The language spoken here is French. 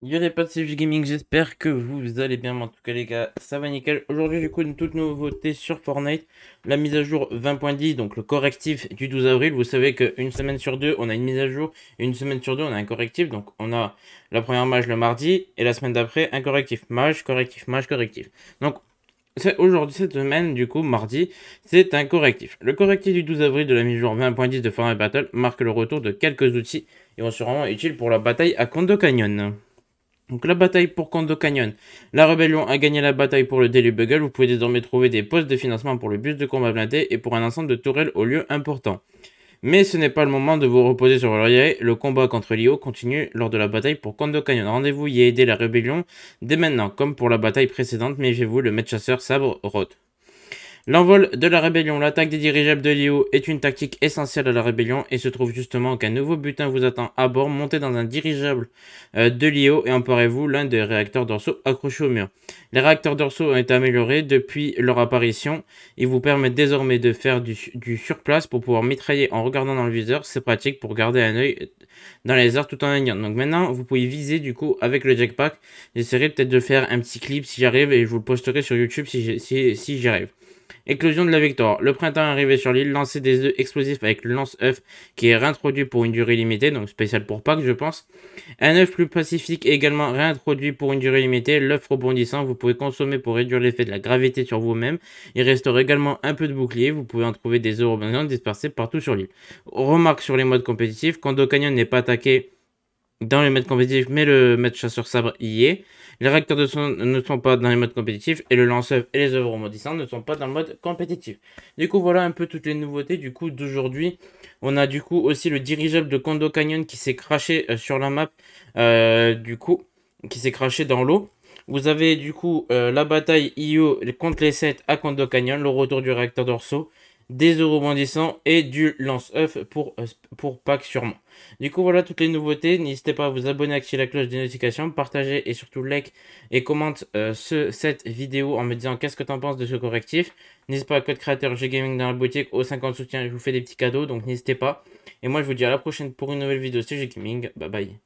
Yo les potes, c'est Gaming, j'espère que vous allez bien, en tout cas les gars, ça va nickel. Aujourd'hui du coup, une toute nouveauté sur Fortnite, la mise à jour 20.10, donc le correctif du 12 avril. Vous savez qu'une semaine sur deux, on a une mise à jour, et une semaine sur deux, on a un correctif. Donc on a la première mage le mardi, et la semaine d'après, un correctif, Mage, correctif, mage, correctif. Donc c'est aujourd'hui, cette semaine, du coup, mardi, c'est un correctif. Le correctif du 12 avril de la mise à jour 20.10 de Fortnite Battle marque le retour de quelques outils, et vont sûrement utiles pour la bataille à Condo Canyon. Donc la bataille pour Kondo Canyon. La rébellion a gagné la bataille pour le Daily Bugle. Vous pouvez désormais trouver des postes de financement pour le bus de combat blindé et pour un ensemble de tourelles au lieu important. Mais ce n'est pas le moment de vous reposer sur l'oreiller. Le combat contre Lio continue lors de la bataille pour Kondo Canyon. Rendez-vous y aider la rébellion dès maintenant, comme pour la bataille précédente. Méfiez-vous, le maître chasseur sabre rote. L'envol de la rébellion, l'attaque des dirigeables de l'IO est une tactique essentielle à la rébellion et se trouve justement qu'un nouveau butin vous attend à bord, montez dans un dirigeable euh, de l'IO et emparez-vous l'un des réacteurs dorsaux accrochés au mur. Les réacteurs dorsaux ont été améliorés depuis leur apparition. Ils vous permettent désormais de faire du, surplace pour pouvoir mitrailler en regardant dans le viseur. C'est pratique pour garder un œil dans les airs tout en aignant. Donc maintenant, vous pouvez viser du coup avec le jackpack. J'essaierai peut-être de faire un petit clip si j'arrive et je vous le posterai sur YouTube si j'y si, arrive. Éclosion de la Victoire. Le printemps arrivé sur l'île, lancer des œufs explosifs avec le lance-œuf qui est réintroduit pour une durée limitée, donc spécial pour Pâques, je pense. Un œuf plus pacifique également réintroduit pour une durée limitée. L'œuf rebondissant, vous pouvez consommer pour réduire l'effet de la gravité sur vous-même. Il restera également un peu de bouclier. Vous pouvez en trouver des œufs rebondissants dispersés partout sur l'île. Remarque sur les modes compétitifs, quand Canyon n'est pas attaqué, dans les modes compétitifs, mais le maître chasseur-sabre y est. Les réacteurs de son ne sont pas dans les modes compétitifs et le lanceur et les œuvres remodissantes ne sont pas dans le mode compétitif. Du coup, voilà un peu toutes les nouveautés du coup d'aujourd'hui. On a du coup aussi le dirigeable de Kondo Canyon qui s'est craché euh, sur la map, euh, du coup, qui s'est craché dans l'eau. Vous avez du coup euh, la bataille IO contre les 7 à Kondo Canyon, le retour du réacteur d'Orso, des euros bondissants et du lance-œuf pour, euh, pour Pâques sûrement. Du coup, voilà toutes les nouveautés. N'hésitez pas à vous abonner, activer la cloche des notifications, partager et surtout like et commente euh, ce, cette vidéo en me disant qu'est-ce que tu en penses de ce correctif. N'hésitez pas à code créateur Gaming dans la boutique au 50 soutien. Je vous fais des petits cadeaux, donc n'hésitez pas. Et moi, je vous dis à la prochaine pour une nouvelle vidéo. C'est Gaming. Bye bye.